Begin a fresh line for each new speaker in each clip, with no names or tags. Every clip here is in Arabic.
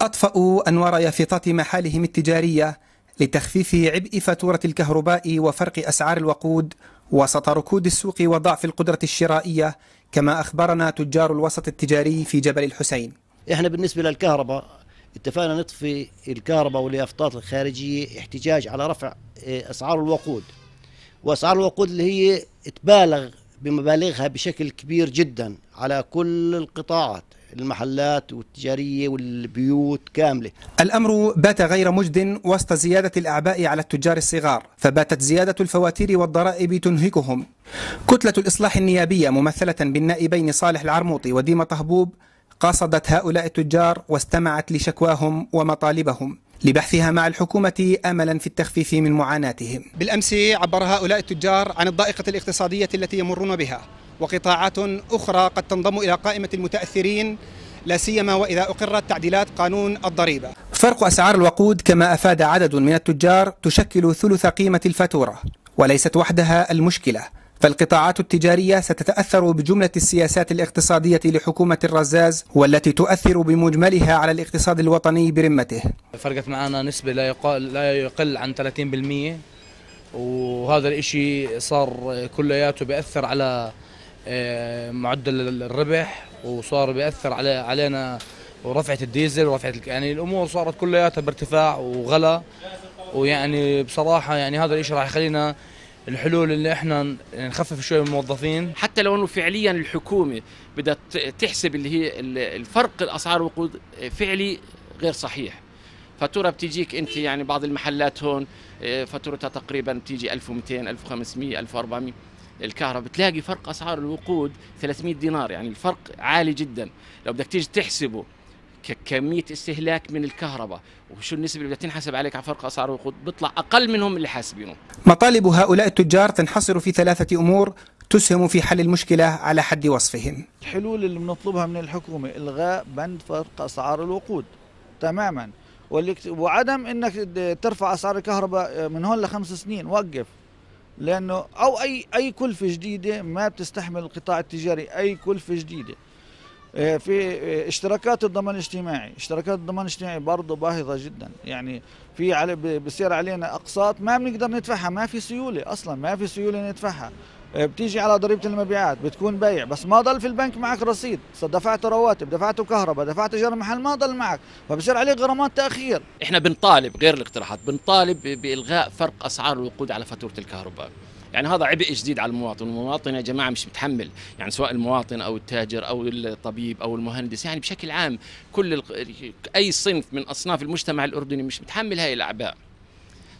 أطفأوا أنوار يافطات محالهم التجارية لتخفيف عبء فاتورة الكهرباء وفرق أسعار الوقود وسط ركود السوق وضعف القدرة الشرائية كما أخبرنا تجار الوسط التجاري في جبل الحسين إحنا بالنسبة للكهرباء اتفقنا نطفي الكهرباء واليافطات الخارجية احتجاج على رفع آه، أسعار الوقود وأسعار الوقود اللي هي تبالغ بمبالغها بشكل كبير جدا على كل القطاعات المحلات والتجارية والبيوت كاملة الأمر بات غير مجد وسط زيادة الأعباء على التجار الصغار فباتت زيادة الفواتير والضرائب تنهكهم كتلة الإصلاح النيابية ممثلة بالنائبين صالح العرموطي وديمة طهبوب قاصدت هؤلاء التجار واستمعت لشكواهم ومطالبهم لبحثها مع الحكومة أملا في التخفيف من معاناتهم بالأمس عبر هؤلاء التجار عن الضائقة الاقتصادية التي يمرون بها وقطاعات أخرى قد تنضم إلى قائمة المتأثرين لا سيما وإذا أقرت تعديلات قانون الضريبة فرق أسعار الوقود كما أفاد عدد من التجار تشكل ثلث قيمة الفاتورة وليست وحدها المشكلة فالقطاعات التجارية ستتأثر بجملة السياسات الاقتصادية لحكومة الرزاز والتي تؤثر بمجملها على الاقتصاد الوطني برمته
فرقت معنا نسبة لا يقل, لا يقل عن 30% وهذا الإشي صار كلياته بيأثر على آه، معدل الربح وصار بياثر علي علينا ورفعه الديزل ورفعه يعني الامور صارت كلياتها بارتفاع وغلا ويعني بصراحه يعني هذا الشيء راح يخلينا الحلول اللي احنا نخفف شوي من الموظفين حتى لو انه
فعليا الحكومه بدها تحسب اللي هي الفرق الاسعار وقود فعلي غير صحيح فاتوره بتجيك انت يعني بعض المحلات هون آه، فاتورتها تقريبا بتيجي 1200 1500 1400 الكهرباء بتلاقي فرق اسعار الوقود 300 دينار يعني الفرق عالي جدا لو بدك تيجي تحسبه ككميه استهلاك من الكهرباء وشو النسبه اللي بدها تنحسب عليك على فرق اسعار الوقود بيطلع اقل منهم اللي حاسبينه
مطالب هؤلاء التجار تنحصر في ثلاثه امور تسهم في حل المشكله على حد وصفهم
الحلول اللي بنطلبها من الحكومه الغاء بند فرق اسعار الوقود تماما وعدم انك ترفع اسعار الكهرباء من هون لخمس سنين وقف لانه او اي اي كلفه جديده ما بتستحمل القطاع التجاري اي كلفه جديده آه، في آه، اشتراكات الضمان الاجتماعي اشتراكات الضمان الاجتماعي برضه باهظه جدا يعني في علي بصير علينا اقساط ما بنقدر ندفعها ما في سيوله اصلا ما في سيوله ندفعها آه، بتيجي على ضريبه المبيعات بتكون بيع بس ما ضل في البنك معك رصيد دفعت رواتب دفعت كهرباء دفعت ايجار محل ما ضل معك فبصير عليك غرامات تاخير
احنا بنطالب غير الاقتراحات بنطالب بالغاء فرق اسعار الوقود على فاتوره الكهرباء يعني هذا عبء جديد على المواطن والمواطن يا جماعه مش متحمل يعني سواء المواطن او التاجر او الطبيب او المهندس يعني بشكل عام كل ال... اي صنف من اصناف المجتمع الاردني مش متحمل هاي الاعباء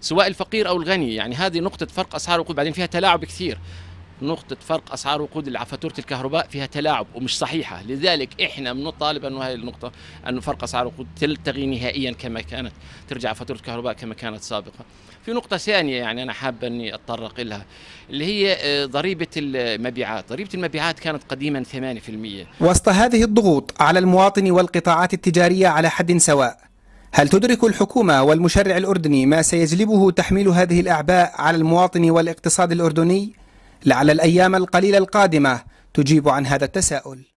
سواء الفقير او الغني يعني هذه نقطه فرق اسعار الوقود بعدين فيها تلاعب كثير نقطة فرق أسعار وقود على فاتورة الكهرباء فيها تلاعب ومش صحيحة لذلك إحنا بنطالب أنه هذه النقطة أن فرق أسعار وقود تلتغي نهائيا كما كانت ترجع فاتورة الكهرباء كما كانت سابقا في نقطة ثانية يعني أنا حابة أني أتطرق لها اللي هي آه، ضريبة المبيعات ضريبة المبيعات كانت قديما
8% وسط هذه الضغوط على المواطن والقطاعات التجارية على حد سواء هل تدرك الحكومة والمشرع الأردني ما سيجلبه تحميل هذه الأعباء على المواطن والاقتصاد الأردني؟ لعل الأيام القليلة القادمة تجيب عن هذا التساؤل